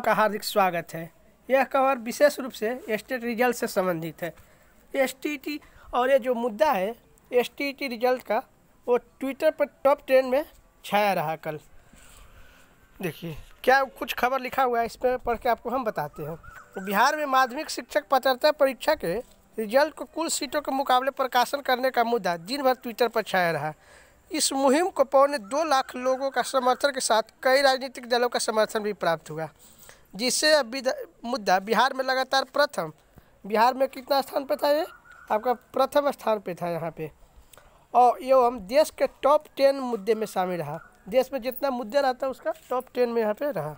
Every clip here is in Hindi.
आपका हार्दिक स्वागत है यह खबर विशेष रूप से स्टेट रिजल्ट से संबंधित है एस और ये जो मुद्दा है एस रिजल्ट का वो ट्विटर पर टॉप टेन में छाया रहा कल देखिए क्या कुछ खबर लिखा हुआ है इस पर पढ़ के आपको हम बताते हैं तो बिहार में माध्यमिक शिक्षक पात्रता परीक्षा के रिजल्ट को कुल सीटों के मुकाबले प्रकाशन करने का मुद्दा दिन भर ट्विटर पर छाया रहा इस मुहिम को पौने दो लाख लोगों का समर्थन के साथ कई राजनीतिक दलों का समर्थन भी प्राप्त हुआ जिससे मुद्दा बिहार में लगातार प्रथम बिहार में कितना स्थान पर था ये आपका प्रथम स्थान पर था यहाँ पे और एवं देश के टॉप टेन मुद्दे में शामिल रहा देश में जितना मुद्दे रहता उसका टॉप टेन में यहाँ पे रहा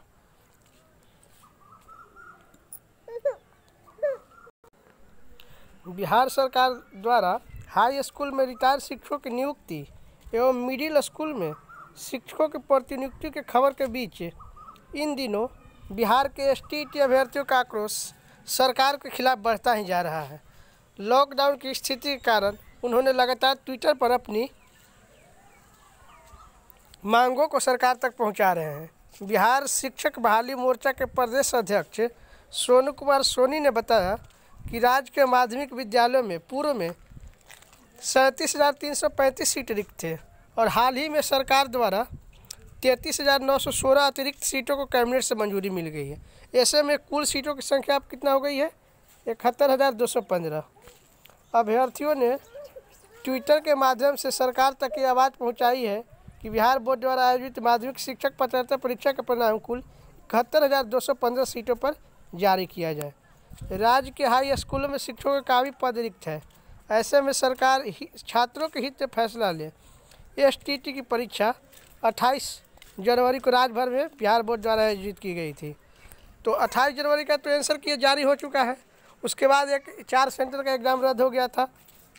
बिहार सरकार द्वारा हाई स्कूल में रिटायर्ड शिक्षकों की नियुक्ति एवं मिडिल स्कूल में शिक्षकों की प्रतिनियुक्ति के खबर के बीच इन दिनों बिहार के एस टी अभ्यर्थियों का आक्रोश सरकार के खिलाफ बढ़ता ही जा रहा है लॉकडाउन की स्थिति के कारण उन्होंने लगातार ट्विटर पर अपनी मांगों को सरकार तक पहुंचा रहे हैं बिहार शिक्षक बहाली मोर्चा के प्रदेश अध्यक्ष सोनू कुमार सोनी ने बताया कि राज्य के माध्यमिक विद्यालयों में पूर्व में सैंतीस हज़ार तीन सौ पैंतीस सीट रिक्त थे और हाल ही में सरकार द्वारा तैंतीस हज़ार नौ सौ सोलह अतिरिक्त सीटों को कैबिनेट से मंजूरी मिल गई है ऐसे में कुल सीटों की संख्या अब कितना हो गई है इकहत्तर हज़ार दो सौ पंद्रह अभ्यर्थियों ने ट्विटर के माध्यम से सरकार तक ये आवाज़ पहुंचाई है कि बिहार बोर्ड द्वारा आयोजित माध्यमिक शिक्षक पत्रता परीक्षा का परिणाम कुल इकहत्तर हज़ार दो सौ पंद्रह सीटों पर जारी किया जाए राज्य के हाई स्कूलों में शिक्षकों का काफ़ी पद रिक्त है ऐसे में सरकार छात्रों के हित में फैसला ले एस की परीक्षा अट्ठाईस जनवरी को राज्य भर में बिहार बोर्ड द्वारा आयोजित की गई थी तो 28 जनवरी का तो आंसर किया जारी हो चुका है उसके बाद एक चार सेंटर का एग्ज़ाम रद्द हो गया था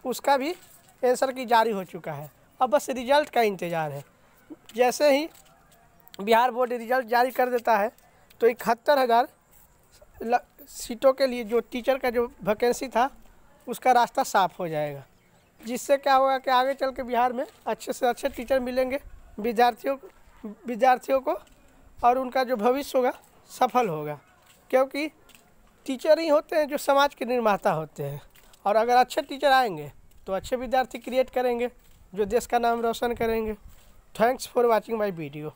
उसका भी आंसर की जारी हो चुका है अब बस रिजल्ट का इंतज़ार है जैसे ही बिहार बोर्ड रिजल्ट जारी कर देता है तो इकहत्तर हज़ार सीटों के लिए जो टीचर का जो वैकेंसी था उसका रास्ता साफ हो जाएगा जिससे क्या होगा कि आगे चल के बिहार में अच्छे से अच्छे टीचर मिलेंगे विद्यार्थियों विद्यार्थियों को और उनका जो भविष्य होगा सफल होगा क्योंकि टीचर ही होते हैं जो समाज के निर्माता होते हैं और अगर अच्छे टीचर आएंगे तो अच्छे विद्यार्थी क्रिएट करेंगे जो देश का नाम रोशन करेंगे thanks for watching my video